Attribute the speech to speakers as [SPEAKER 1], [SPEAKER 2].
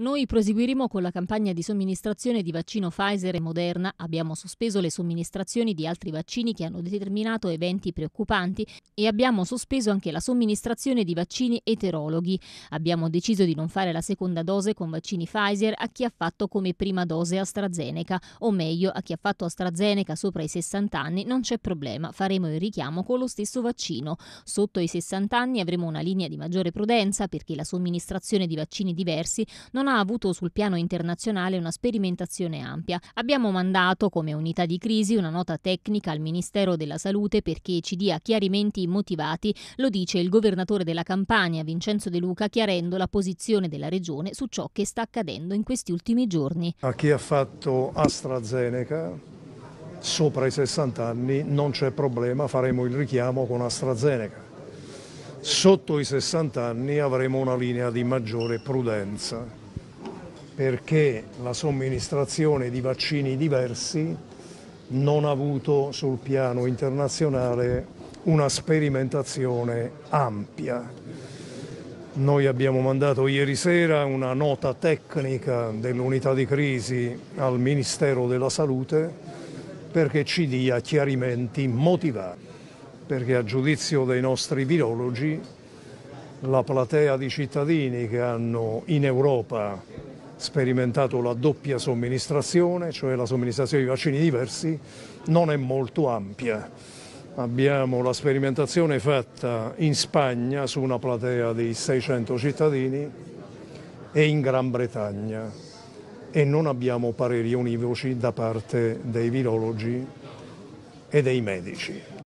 [SPEAKER 1] Noi proseguiremo con la campagna di somministrazione di vaccino Pfizer e Moderna. Abbiamo sospeso le somministrazioni di altri vaccini che hanno determinato eventi preoccupanti e abbiamo sospeso anche la somministrazione di vaccini eterologhi. Abbiamo deciso di non fare la seconda dose con vaccini Pfizer a chi ha fatto come prima dose AstraZeneca, o meglio, a chi ha fatto AstraZeneca sopra i 60 anni non c'è problema, faremo il richiamo con lo stesso vaccino. Sotto i 60 anni avremo una linea di maggiore prudenza perché la somministrazione di vaccini diversi non ha ha avuto sul piano internazionale una sperimentazione ampia. Abbiamo mandato come unità di crisi una nota tecnica al Ministero della Salute perché ci dia chiarimenti motivati, lo dice il governatore della Campania Vincenzo De Luca chiarendo la posizione della regione su ciò che sta accadendo in questi ultimi giorni.
[SPEAKER 2] A chi ha fatto AstraZeneca sopra i 60 anni non c'è problema, faremo il richiamo con AstraZeneca. Sotto i 60 anni avremo una linea di maggiore prudenza perché la somministrazione di vaccini diversi non ha avuto sul piano internazionale una sperimentazione ampia. Noi abbiamo mandato ieri sera una nota tecnica dell'unità di crisi al Ministero della Salute perché ci dia chiarimenti motivati, perché a giudizio dei nostri virologi la platea di cittadini che hanno in Europa sperimentato la doppia somministrazione, cioè la somministrazione di vaccini diversi, non è molto ampia. Abbiamo la sperimentazione fatta in Spagna su una platea di 600 cittadini e in Gran Bretagna e non abbiamo pareri univoci da parte dei virologi e dei medici.